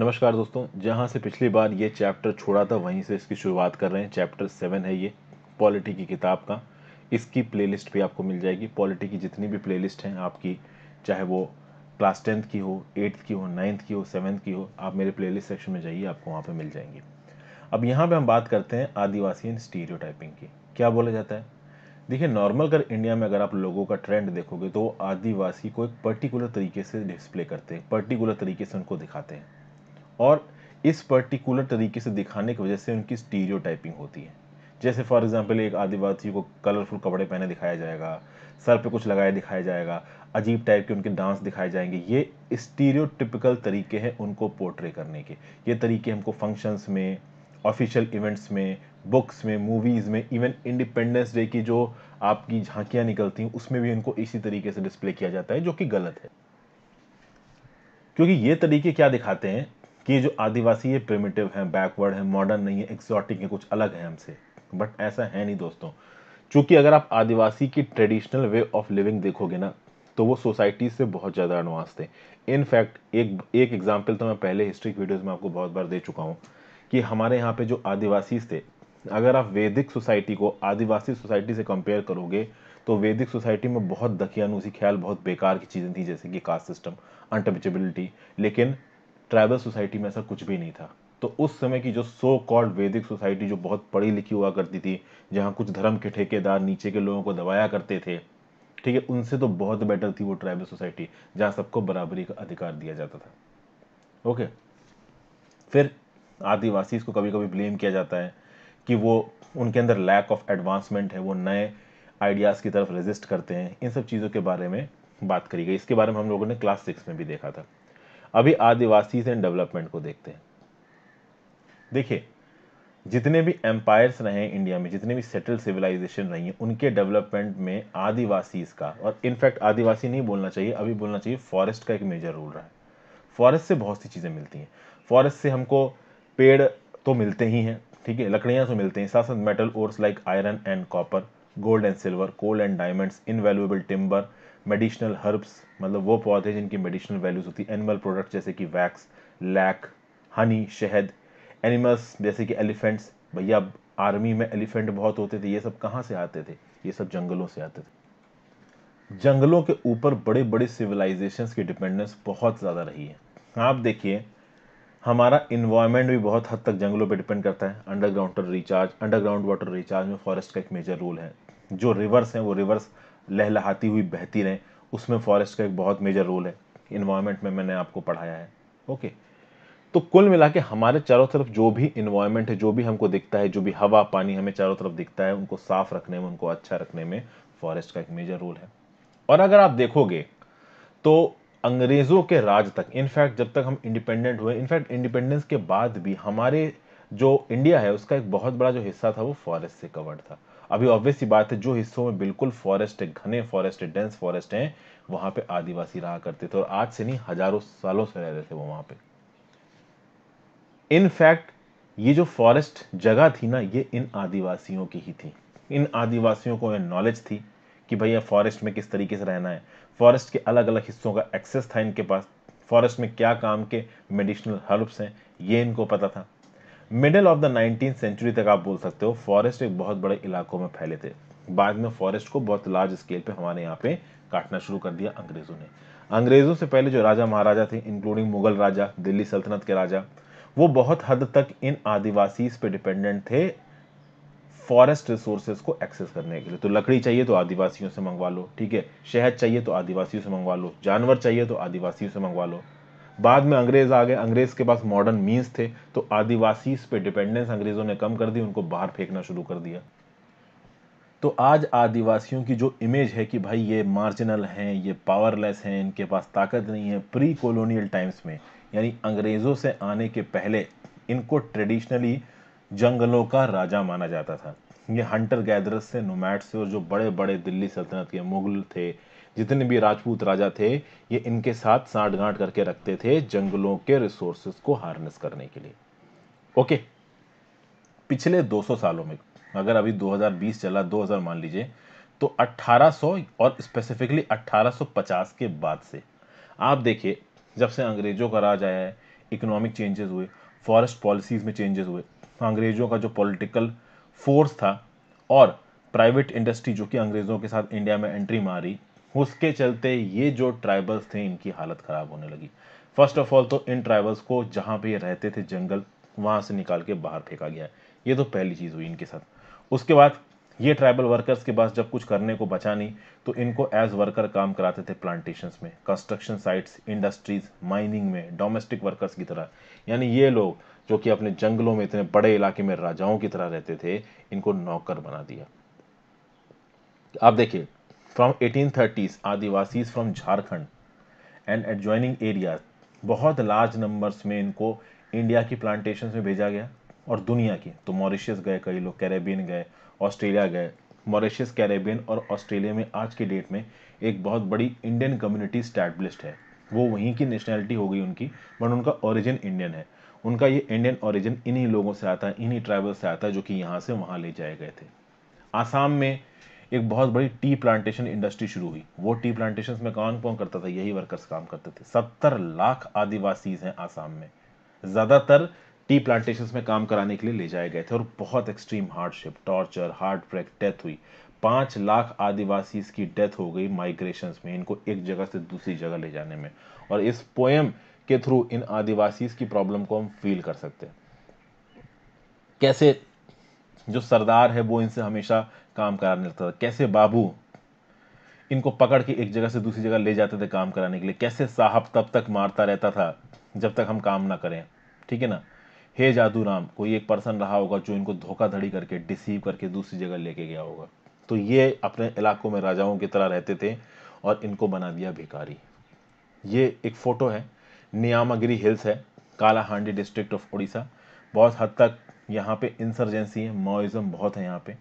नमस्कार दोस्तों जहां से पिछली बार ये चैप्टर छोड़ा था वहीं से इसकी शुरुआत कर रहे हैं चैप्टर सेवन है ये पॉलिटी की किताब का इसकी प्लेलिस्ट भी आपको मिल जाएगी पॉलिटी की जितनी भी प्लेलिस्ट हैं आपकी चाहे वो क्लास टेंथ की हो एट्थ की हो नाइन्थ की हो सेवन्थ की हो आप मेरे प्लेलिस्ट सेक्शन में जाइए आपको वहाँ पर मिल जाएंगी अब यहाँ पर हम बात करते हैं आदिवासी इन स्टीरियो की क्या बोला जाता है देखिए नॉर्मल कर इंडिया में अगर आप लोगों का ट्रेंड देखोगे तो आदिवासी को एक पर्टिकुलर तरीके से डिस्प्ले करते हैं पर्टिकुलर तरीके से उनको दिखाते हैं और इस पर्टिकुलर तरीके से दिखाने की वजह से उनकी स्टीरियो होती है जैसे फॉर एग्जाम्पल एक आदिवासी को कलरफुल कपड़े पहने दिखाया जाएगा सर पे कुछ लगाया दिखाया जाएगा अजीब टाइप के उनके डांस दिखाए जाएंगे ये स्टीरियो तरीके हैं उनको पोर्ट्रे करने के ये तरीके हमको फंक्शंस में ऑफिशियल इवेंट्स में बुक्स में मूवीज़ में इवन इंडिपेंडेंस डे की जो आपकी झांकियां निकलती हैं उसमें भी इनको इसी तरीके से डिस्प्ले किया जाता है जो कि गलत है क्योंकि ये तरीके क्या दिखाते हैं कि जो आदिवासी ये प्रिमिटिव हैं बैकवर्ड हैं मॉडर्न नहीं है एक्सॉटिक है कुछ अलग है हमसे बट ऐसा है नहीं दोस्तों चूँकि अगर आप आदिवासी की ट्रेडिशनल वे ऑफ लिविंग देखोगे ना तो वो सोसाइटी से बहुत ज़्यादा एडवांस थे इनफैक्ट एक एक एग्जाम्पल तो मैं पहले हिस्ट्री वीडियोज़ में आपको बहुत बार दे चुका हूँ कि हमारे यहाँ पे जो आदिवासी थे अगर आप वैदिक सोसाइटी को आदिवासी सोसाइटी से कंपेयर करोगे तो वैदिक सोसाइटी में बहुत दखियानुसी ख्याल बहुत बेकार की चीज़ें थी जैसे कि कास्ट सिस्टम अनटचबिलिटी लेकिन ट्राइबल सोसाइटी में ऐसा कुछ भी नहीं था तो उस समय की जो सो कॉल्ड वैदिक सोसाइटी जो बहुत पढ़ी लिखी हुआ करती थी जहाँ कुछ धर्म के ठेकेदार नीचे के लोगों को दबाया करते थे ठीक है उनसे तो बहुत बेटर थी वो ट्राइबल सोसाइटी जहाँ सबको बराबरी का अधिकार दिया जाता था ओके फिर आदिवासी को कभी कभी ब्लेम किया जाता है कि वो उनके अंदर लैक ऑफ एडवांसमेंट है वो नए आइडियाज़ की तरफ रेजिस्ट करते हैं इन सब चीज़ों के बारे में बात करी गई इसके बारे में हम लोगों ने क्लास सिक्स में भी देखा था अभी आदिवासीज एंड डेवलपमेंट को देखते हैं देखिए जितने भी एम्पायर्स रहे हैं इंडिया में जितने भी सेटल सिविलाइजेशन रही हैं उनके डेवलपमेंट में आदिवासीज का और इनफैक्ट आदिवासी नहीं बोलना चाहिए अभी बोलना चाहिए फॉरेस्ट का एक मेजर रोल रहा है फॉरेस्ट से बहुत सी चीज़ें मिलती हैं फॉरेस्ट से हमको पेड़ तो मिलते ही हैं ठीक है लकड़ियाँ तो मिलते हैं साथ साथ metal ores like iron and copper gold and silver coal and diamonds invaluable timber medicinal herbs मतलब वो पौधे जिनकी मेडिशनल वैल्यूज़ होती है एनिमल प्रोडक्ट जैसे कि वैक्स लैक हनी शहद एनिमल्स जैसे कि एलिफेंट्स भैया आर्मी में एलिफेंट बहुत होते थे ये सब कहाँ से आते थे ये सब जंगलों से आते थे जंगलों के ऊपर बड़े बड़े सिविलाइजेशन की डिपेंडेंस बहुत ज़्यादा रही है आप देखिए हमारा इन्वायरमेंट भी बहुत हद तक जंगलों पर डिपेंड करता है underground water recharge underground water recharge में फॉरेस्ट का एक मेजर रोल है जो रिवर्स हैं वो रिवर्स लहलहाती हुई बहती रहें उसमें फॉरेस्ट का एक बहुत मेजर रोल है इन्वायरमेंट में मैंने आपको पढ़ाया है ओके तो कुल मिला के हमारे चारों तरफ जो भी इन्वायरमेंट है जो भी हमको दिखता है जो भी हवा पानी हमें चारों तरफ दिखता है उनको साफ रखने में उनको अच्छा रखने में फॉरेस्ट का एक मेजर रोल है और अगर आप देखोगे तो अंग्रेज़ों के राज तक इनफैक्ट जब तक हम इंडिपेंडेंट हुए इनफैक्ट इंडिपेंडेंस के बाद भी हमारे जो इंडिया है उसका एक बहुत बड़ा जो हिस्सा था वो फॉरेस्ट से कवर्ड था अभी ऑब्वियस सी बात है जो हिस्सों में बिल्कुल फॉरेस्ट घने फॉरेस्ट है डेंस फॉरेस्ट हैं वहाँ पे आदिवासी रहा करते थे और आज से नहीं हजारों सालों से रह रहे थे वो वहाँ पे इनफैक्ट ये जो फॉरेस्ट जगह थी ना ये इन आदिवासियों की ही थी इन आदिवासियों को यह नॉलेज थी कि भैया फॉरेस्ट में किस तरीके से रहना है फॉरेस्ट के अलग अलग हिस्सों का एक्सेस था इनके पास फॉरेस्ट में क्या काम के मेडिसिनल हर्ब्स हैं ये इनको पता था middle of the nineteen century तक आप बोल सकते हो फॉरेस्ट एक बहुत बड़े इलाकों में फैले थे बाद में फॉरेस्ट को बहुत लार्ज स्केल पे हमारे यहाँ पे काटना शुरू कर दिया अंग्रेज़ों ने अंग्रेज़ों से पहले जो राजा महाराजा थे इंक्लूडिंग मुगल राजा दिल्ली सल्तनत के राजा वो बहुत हद तक इन आदिवासी पे डिपेंडेंट थे फॉरेस्ट रिसोर्सेज को एक्सेस करने के लिए तो लकड़ी चाहिए तो आदिवासियों से मंगवा लो ठीक है शहद चाहिए तो आदिवासियों से मंगवा लो जानवर चाहिए तो आदिवासियों से मंगवा लो बाद में अंग्रेज आ गए अंग्रेज के पास मॉडर्न मीन्स थे तो आदिवासी पे डिपेंडेंस अंग्रेजों ने कम कर दी उनको बाहर फेंकना शुरू कर दिया तो आज आदिवासियों की जो इमेज है कि भाई ये मार्जिनल हैं ये पावरलेस हैं इनके पास ताकत नहीं है प्री कॉलोनियल टाइम्स में यानी अंग्रेज़ों से आने के पहले इनको ट्रेडिशनली जंगलों का राजा माना जाता था ये हंटर गैदरस से नुमैट से और जो बड़े बड़े दिल्ली सल्तनत के मुगल थे जितने भी राजपूत राजा थे ये इनके साथ साठ गांठ करके रखते थे जंगलों के रिसोर्सेस को हार्नेस करने के लिए ओके पिछले 200 सालों में अगर अभी 2020 चला 2000 मान लीजिए तो 1800 और स्पेसिफिकली 1850 के बाद से आप देखिए जब से अंग्रेज़ों का राज आया है इकोनॉमिक चेंजेस हुए फॉरेस्ट पॉलिसीज़ में चेंजेस हुए अंग्रेज़ों का जो पॉलिटिकल फोर्स था और प्राइवेट इंडस्ट्री जो कि अंग्रेज़ों के साथ इंडिया में एंट्री मारी उसके चलते ये जो ट्राइबल्स थे इनकी हालत ख़राब होने लगी फर्स्ट ऑफ ऑल तो इन ट्राइबल्स को जहां पे ये रहते थे जंगल वहां से निकाल के बाहर फेंका गया ये तो पहली चीज़ हुई इनके साथ उसके बाद ये ट्राइबल वर्कर्स के पास जब कुछ करने को बचा नहीं तो इनको एज वर्कर काम कराते थे प्लांटेशंस में कंस्ट्रक्शन साइट्स इंडस्ट्रीज माइनिंग में डोमेस्टिक वर्कर्स की तरह यानी ये लोग जो कि अपने जंगलों में इतने बड़े इलाके में राजाओं की तरह रहते थे इनको नौकर बना दिया आप देखिए eighteen thirties adivasi from Jharkhand and adjoining area बहुत लार्ज नंबर्स में इनको इंडिया की प्लांटेशन में भेजा गया और दुनिया की तो मॉरिशियस गए कई लोग कैरेबियन गए ऑस्ट्रेलिया गए मॉरिशियस कैरेबियन और ऑस्ट्रेलिया में आज के डेट में एक बहुत बड़ी इंडियन कम्युनिटी स्टैब्लिश्ड है वो वहीं की नेशनैलिटी हो गई उनकी बट उनका ओरिजिन इंडियन है उनका ये इंडियन ओरिजिन इन्हीं लोगों से आता है इन्हीं ट्राइबल से आता है जो कि यहाँ से वहाँ ले जाए गए थे आसाम में एक बहुत बड़ी टी प्लांटेशन इंडस्ट्री शुरू हुई वो टी प्लांटेशन में कौन कौन करता था यही वर्कर्स काम करते थे सत्तर लाख आदिवासी हैं आसाम में ज़्यादातर टी प्लांटेशन में काम कराने के लिए ले जाए गए थे और बहुत extreme hardship torture heart break death हुई पांच लाख आदिवासी की डेथ हो गई माइग्रेशन में इनको एक जगह से दूसरी जगह ले जाने में और इस पोएम के थ्रू इन आदिवासी की प्रॉब्लम को हम फील कर सकते हैं कैसे जो सरदार है वो इनसे हमेशा काम कराने लगता था कैसे बाबू इनको पकड़ के एक जगह से दूसरी जगह ले जाते थे काम कराने के लिए कैसे साहब तब तक मारता रहता था जब तक हम काम ना करें ठीक है ना हे जादू राम कोई एक पर्सन रहा होगा जो इनको धोखाधड़ी करके डिसीव करके दूसरी जगह लेके गया होगा तो ये अपने इलाकों में राजाओं की तरह रहते थे और इनको बना दिया भिकारी ये एक फ़ोटो है नियामागिरी हिल्स है कालाहांडी डिस्ट्रिक्ट ऑफ उड़ीसा बहुत हद तक यहाँ पे इंसर्जेंसी है माओइज़म बहुत है यहाँ पे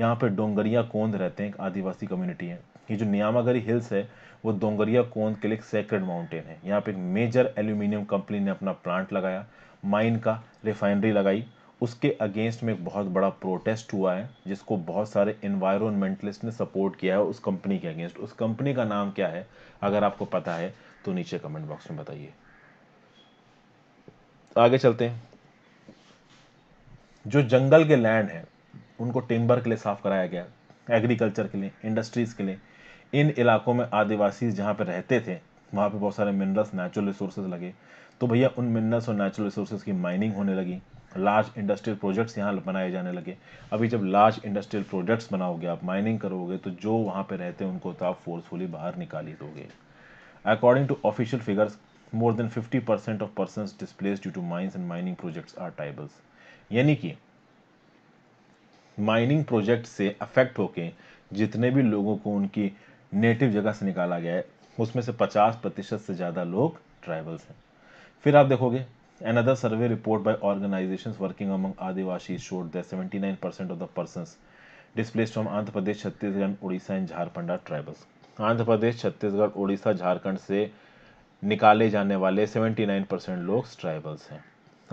यहाँ पे डोंगरिया कोंद रहते हैं एक आदिवासी कम्युनिटी है ये जो नियामागरी हिल्स है वो डोंगरिया कोंद के लिए सेक्रेड माउंटेन है यहाँ पे एक मेजर एल्यूमिनियम कंपनी ने अपना प्लांट लगाया माइन का रिफाइनरी लगाई उसके अगेंस्ट में एक बहुत बड़ा प्रोटेस्ट हुआ है जिसको बहुत सारे इन्वायरमेंटलिस्ट ने सपोर्ट किया है उस कंपनी के अगेंस्ट उस कंपनी का नाम क्या है अगर आपको पता है तो नीचे कमेंट बॉक्स में बताइए आगे चलते हैं जो जंगल के लैंड हैं उनको टिम्बर के लिए साफ कराया गया एग्रीकल्चर के लिए इंडस्ट्रीज़ के लिए इन इलाकों में आदिवासी जहाँ पर रहते थे वहाँ पे बहुत सारे मिनरल्स नेचुरल रिसोर्सेज लगे तो भैया उन मिनरल्स और नेचुरल रिसोर्सेज की माइनिंग होने लगी लार्ज इंडस्ट्रियल प्रोजेक्ट्स यहाँ बनाए जाने लगे अभी जब लार्ज इंडस्ट्रियल प्रोजेक्ट्स बनाओगे आप माइनिंग करोगे तो जो वहाँ पे रहते हैं उनको तो आप फोर्सफुली बाहर निकाल ही दोगे according to official figures more than fifty percent of person displace due to mines and mining projects are tribals यानी कि माइनिंग प्रोजेक्ट से अफेक्ट होके जितने भी लोगों को उनकी नेटिव जगह से निकाला गया है उसमें से 50 प्रतिशत से ज़्यादा लोग ट्राइबल्स हैं फिर आप देखोगे another survey report by organisation working among adivasi showed the 79 percent of the person displace from Andhra Pradesh Chhattisgarh Orissa and Jharkhand are tribals Andhra Pradesh Chhattisgarh Orissa Jharkhand से निकाले जाने वाले सेवेंटी नाइन परसेंट लोग ट्राइबल्स हैं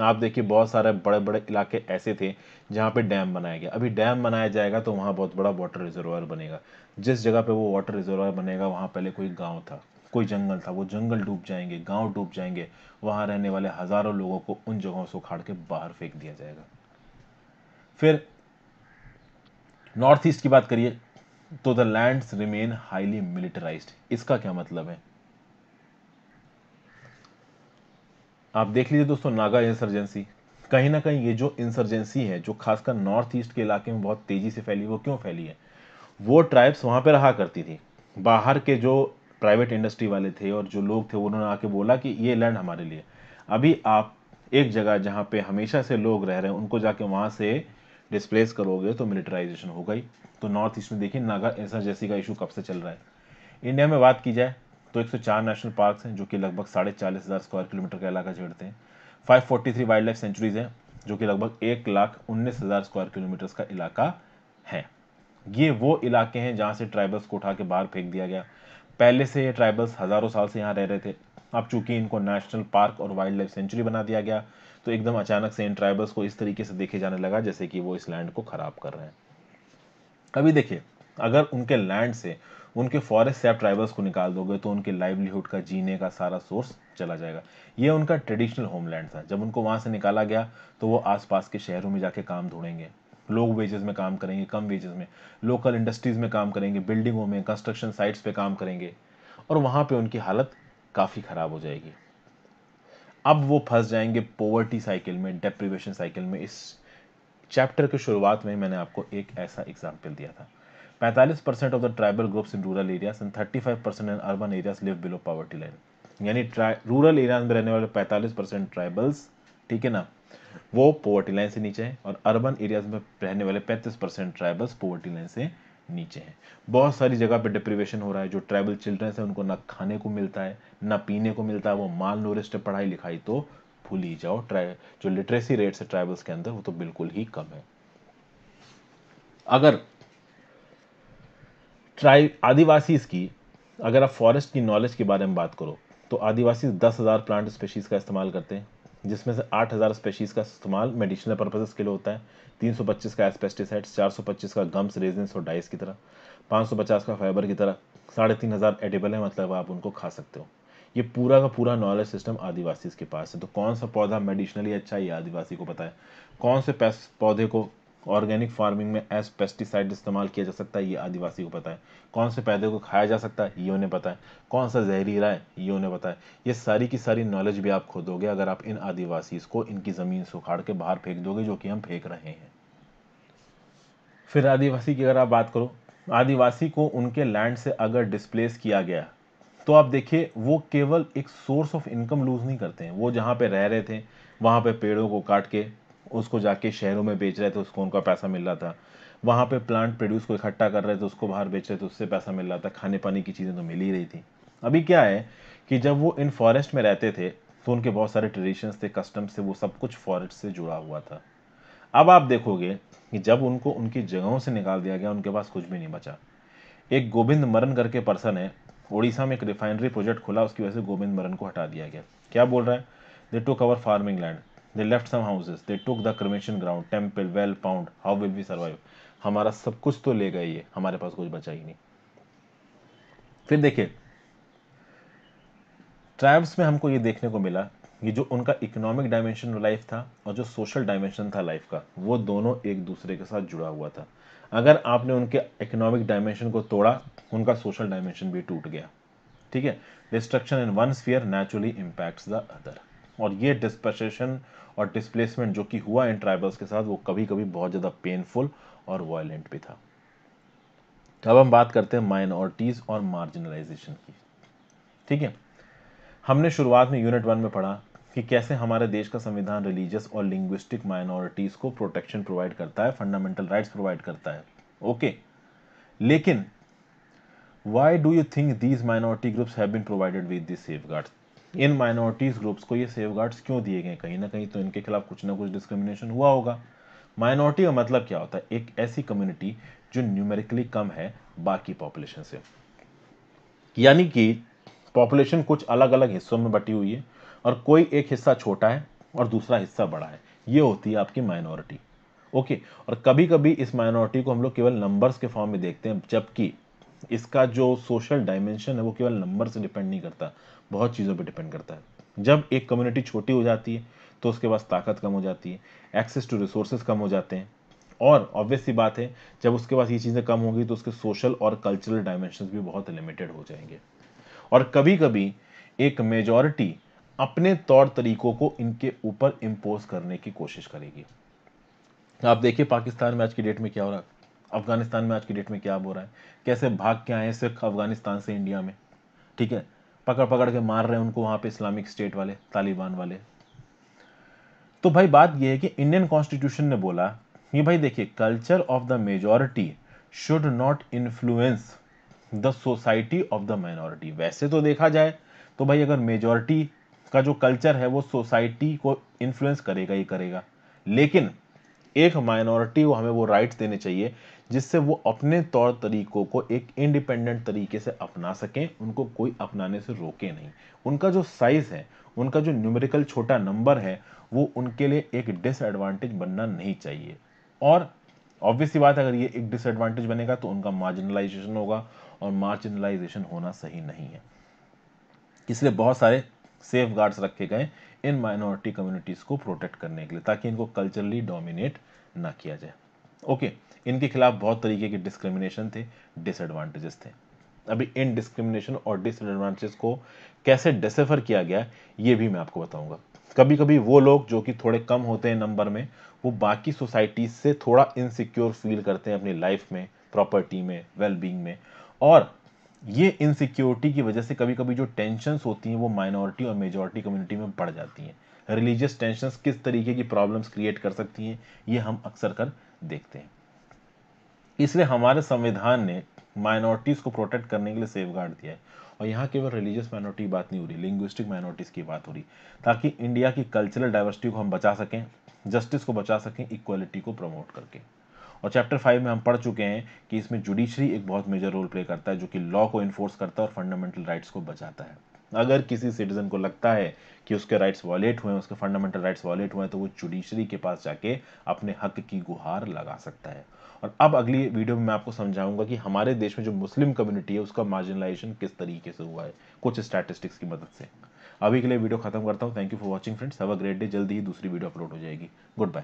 आप देखिए बहुत सारे बड़े बड़े इलाके ऐसे थे जहाँ पे डैम बनाया गया अभी डैम बनाया जाएगा तो वहाँ बहुत बड़ा वाटर रिजर्वर बनेगा जिस जगह पे वो वाटर रिजर्वर बनेगा वहाँ पहले कोई गांव था कोई जंगल था वो जंगल डूब जाएंगे गांव डूब जाएंगे वहाँ रहने वाले हज़ारों लोगों को उन जगहों से उखाड़ के बाहर फेंक दिया जाएगा फिर नॉर्थ ईस्ट की बात करिए तो the lands remain highly militarise इसका क्या मतलब है आप देख लीजिए दोस्तों नागा इंसर्जेंसी कहीं ना कहीं ये जो इंसर्जेंसी है जो खासकर नॉर्थ ईस्ट के इलाके में बहुत तेज़ी से फैली वो क्यों फैली है वो ट्राइब्स वहाँ पर रहा करती थी बाहर के जो प्राइवेट इंडस्ट्री वाले थे और जो लोग थे उन्होंने आके बोला कि ये लैंड हमारे लिए अभी आप एक जगह जहाँ पे हमेशा से लोग रह रहे हैं उनको जाके वहाँ से डिस्प्लेस करोगे तो मिलिटराइजेशन हो गई तो नॉर्थ ईस्ट में देखिए नागा इंसर्जेंसी का इशू कब से चल रहा है इंडिया में बात की जाए तो 104 नेशनल पार्क हैं जो कि लगभग साढ़े चालीस हज़ार स्क्वायर किलोमीटर का इलाका छेड़ते हैं 543 वाइल्ड लाइफ सेंचुरीज हैं जो कि लगभग एक लाख उन्नीस हज़ार स्क्वायर किलोमीटर का इलाका है ये वो इलाके हैं जहाँ से ट्राइबल्स को उठा के बाहर फेंक दिया गया पहले से ये ट्राइबल्स हज़ारों साल से यहाँ रह रहे थे अब चूंकि इनको नेशनल पार्क और वाइल्ड लाइफ सेंचुरी बना दिया गया तो एकदम अचानक से इन ट्राइबल्स को इस तरीके से देखे जाने लगा जैसे कि वो इस लैंड को ख़राब कर रहे हैं अभी देखिए अगर उनके लैंड से उनके फॉरेस्ट सैप ट्राइबल्स को निकाल दोगे तो उनके लाइवलीहुड का जीने का सारा सोर्स चला जाएगा ये उनका ट्रेडिशनल होमलैंड था जब उनको वहाँ से निकाला गया तो वो आसपास के शहरों में जाके काम ढूंढेंगे लो वेजेस में काम करेंगे कम वेजेस में लोकल इंडस्ट्रीज़ में काम करेंगे बिल्डिंगों में कंस्ट्रक्शन साइट्स पे काम करेंगे और वहाँ पे उनकी हालत काफ़ी ख़राब हो जाएगी अब वो फंस जाएंगे पोवर्टी साइकिल में डेप्रिवेशन साइकिल में इस चैप्टर की शुरुआत में मैंने आपको एक ऐसा एग्जाम्पल दिया था 45% of the tribal groups in rural areas and 35% in urban areas live below poverty line यानी रूरल एरियाज में रहने वाले 45 परसेंट ट्राइबल्स ठीक है ना वो पॉवर्टी लाइन से नीचे हैं और अर्बन एरियाज में रहने वाले 35 परसेंट ट्राइबल्स पॉवर्टी लाइन से नीचे हैं बहुत सारी जगह पर डिप्रिवेशन हो रहा है जो ट्राइबल चिल्ड्रंस हैं उनको ना खाने को मिलता है ना पीने को मिलता है वो माल नोरिस्ट पढ़ाई लिखाई तो भूल ही जाओ ट्राइ जो लिटरेसी रेट्स है ट्राइबल्स के अंदर वो तो बिल्कुल ही कम है अगर ट्राइब आदिवासीज़ की अगर आप फॉरेस्ट की नॉलेज के बारे में बात करो तो आदिवासी दस हज़ार प्लांट स्पेशीज़ का इस्तेमाल करते हैं जिसमें से आठ हज़ार स्पेशीज़ का इस्तेमाल मेडिसिनल पर्पजेस के लिए होता है तीन सौ पच्चीस का एस्पेस्टिसाइड्स चार सौ पच्चीस का गम्स रेजेंस और डाइस की तरह पाँच सौ पचास का फाइबर की तरह साढ़े तीन हज़ार एडेबल है मतलब आप उनको खा सकते हो ये पूरा का पूरा नॉलेज सिस्टम आदिवासी के पास है तो कौन सा पौधा मेडिसिनली अच्छा है ये आदिवासी को पता है कौन से पौधे को ऑर्गेनिक फार्मिंग में एज पेस्टिसाइड इस्तेमाल किया जा सकता है ये आदिवासी को पता है कौन से पैदे को खाया जा सकता है ये उन्हें पता है कौन सा जहरीला है ये उन्हें पता है ये सारी की सारी नॉलेज भी आप खो दोगे अगर आप इन आदिवासी को इनकी ज़मीन से उखाड़ के बाहर फेंक दोगे जो कि हम फेंक रहे हैं फिर आदिवासी की अगर आप बात करो आदिवासी को उनके लैंड से अगर डिस्प्लेस किया गया तो आप देखिए वो केवल एक सोर्स ऑफ इनकम लूज़ नहीं करते हैं वो जहाँ पे रह रहे थे वहाँ पे पेड़ों को काट के उसको जाके शहरों में बेच रहे थे उसको उनका पैसा मिल रहा था वहाँ पे प्लांट प्रोड्यूस को इकट्ठा कर रहे थे उसको बाहर बेच रहे थे उससे पैसा मिल रहा था खाने पानी की चीज़ें तो मिल ही रही थी अभी क्या है कि जब वो इन फॉरेस्ट में रहते थे तो उनके बहुत सारे ट्रेडिशंस थे कस्टम्स थे वो सब कुछ फॉरेस्ट से जुड़ा हुआ था अब आप देखोगे कि जब उनको उनकी जगहों से निकाल दिया गया उनके पास कुछ भी नहीं बचा एक गोविंद मरन करके पर्सन है ओडिशा में एक रिफाइनरी प्रोजेक्ट खुला उसकी वजह से गोविंद मरन को हटा दिया गया क्या बोल रहा है they to cover farming land they left some houses they took the cremation ground temple well pound how will we survive हमारा सब कुछ तो ले गए ये हमारे पास कुछ बचा ही नहीं फिर देखिए ट्राइब्स में हमको ये देखने को मिला कि जो उनका इकोनॉमिक डायमेंशन लाइफ था और जो सोशल डायमेंशन था लाइफ का वो दोनों एक दूसरे के साथ जुड़ा हुआ था अगर आपने उनके इकोनॉमिक डायमेंशन को तोड़ा उनका सोशल डायमेंशन भी टूट गया ठीक है destruction in one sphere naturally impacts the other और ये डिस्पेशन और डिस्प्लेसमेंट जो कि हुआ इन ट्राइबल्स के साथ वो कभी कभी बहुत ज़्यादा पेनफुल और वायलेंट भी था अब हम बात करते हैं माइनॉरिटीज़ और मार्जिनलाइजेशन की ठीक है हमने शुरुआत में यूनिट वन में पढ़ा कि कैसे हमारे देश का संविधान रिलीजियस और लिंग्विस्टिक माइनॉरिटीज़ को प्रोटेक्शन प्रोवाइड करता है फंडामेंटल राइट्स प्रोवाइड करता है ओके लेकिन why do you think these minority groups have been provided with this safe इन माइनॉरिटीज़ ग्रुप्स को ये सेफ क्यों दिए गए कहीं ना कहीं तो इनके खिलाफ कुछ ना कुछ डिस्क्रिमिनेशन हुआ होगा माइनॉरिटी का मतलब क्या होता है एक ऐसी कम्युनिटी जो न्यूमेरिकली कम है बाकी पॉपुलेशन से यानी कि पॉपुलेशन कुछ अलग अलग हिस्सों में बटी हुई है और कोई एक हिस्सा छोटा है और दूसरा हिस्सा बड़ा है ये होती है आपकी माइनॉरिटी ओके और कभी कभी इस माइनॉरिटी को हम लोग केवल नंबर्स के फॉर्म में देखते हैं जबकि इसका जो सोशल डायमेंशन है वो केवल नंबर से डिपेंड नहीं करता बहुत चीज़ों पर डिपेंड करता है जब एक कम्युनिटी छोटी हो जाती है तो उसके पास ताकत कम हो जाती है एक्सेस टू रिसोर्सेज कम हो जाते हैं और ऑब्वियस सी बात है जब उसके पास ये चीज़ें कम होंगी तो उसके सोशल और कल्चरल डायमेंशन भी बहुत लिमिटेड हो जाएंगे और कभी कभी एक मेजॉरिटी अपने तौर तरीकों को इनके ऊपर इम्पोज करने की कोशिश करेगी तो आप देखिए पाकिस्तान में आज की डेट में क्या हो रहा है अफगानिस्तान में आज की डेट में क्या हो रहा है कैसे भाग के आए सिर्फ अफगानिस्तान से इंडिया में ठीक है पकड़ पकड़ के मार रहे हैं उनको वहां पे इस्लामिक स्टेट वाले तालिबान वाले तो भाई बात यह है कि इंडियन कॉन्स्टिट्यूशन ने बोला ये भाई देखिए culture of the majority should not influence the society of the minority वैसे तो देखा जाए तो भाई अगर मेजॉरिटी का जो कल्चर है वो सोसाइटी को इन्फ्लुएंस करेगा ही करेगा लेकिन एक माइनॉरिटी को हमें वो राइट्स देने चाहिए जिससे वो अपने तौर तरीक़ों को एक इंडिपेंडेंट तरीके से अपना सकें उनको कोई अपनाने से रोके नहीं उनका जो साइज़ है उनका जो न्यूमेरिकल छोटा नंबर है वो उनके लिए एक डिसएडवांटेज बनना नहीं चाहिए और ऑब्वियसली बात अगर ये एक डिसएडवांटेज बनेगा तो उनका मार्जिनलाइजेशन होगा और मार्जिनलाइजेशन होना सही नहीं है इसलिए बहुत सारे सेफ गार्ड्स रखे गए इन माइनॉरिटी कम्युनिटीज़ को प्रोटेक्ट करने के लिए ताकि इनको कल्चरली डोमिनेट ना किया जाए ओके okay. इनके खिलाफ बहुत तरीके के डिस्क्रिमिनेशन थे डिसएडवांटेजेस थे अभी इन डिस्क्रिमिनेशन और डिसएडवांटेजेस को कैसे डिसेफर किया गया ये भी मैं आपको बताऊंगा कभी कभी वो लोग जो कि थोड़े कम होते हैं नंबर में वो बाकी सोसाइटी से थोड़ा इनसिक्योर फील करते हैं अपनी लाइफ में प्रॉपर्टी में वेलबींग में और ये इनसिक्योरिटी की वजह से कभी कभी जो टेंशनस होती हैं वो माइनॉरिटी और मेजॉरिटी कम्युनिटी में बढ़ जाती हैं रिलीजियस टेंशन किस तरीके की प्रॉब्लम्स क्रिएट कर सकती हैं ये हम अक्सर कर देखते हैं इसलिए हमारे संविधान ने माइनॉरिटीज़ को प्रोटेक्ट करने के लिए सेफ गार्ड दिया है और यहाँ केवल रिलीजियस माइनॉरिटी बात नहीं हो रही लिंग्विस्टिक माइनॉरिटीज़ की बात हो रही ताकि इंडिया की कल्चरल डाइवर्सिटी को हम बचा सकें जस्टिस को बचा सकें इक्वलिटी को प्रमोट करके और चैप्टर फाइव में हम पढ़ चुके हैं कि इसमें जुडिशरी एक बहुत मेजर रोल प्ले करता है जो कि लॉ को इन्फोर्स करता है और फंडामेंटल राइट्स को बचाता है अगर किसी सिटीजन को लगता है कि उसके राइट्स वॉलेट हुए हैं उसके फंडामेंटल राइट्स वॉलेट हुए हैं तो वो जुडिशरी के पास जाके अपने हक की गुहार लगा सकता है और अब अगली वीडियो में मैं आपको समझाऊंगा कि हमारे देश में जो मुस्लिम कम्युनिटी है उसका मार्जिनलाइजेशन किस तरीके से हुआ है कुछ स्टैटिस्टिक्स की मदद से अभी के लिए वीडियो खत्म करता हूँ thank you for watching friends have a great day जल्दी ही दूसरी वीडियो अपलोड हो जाएगी गुड बाय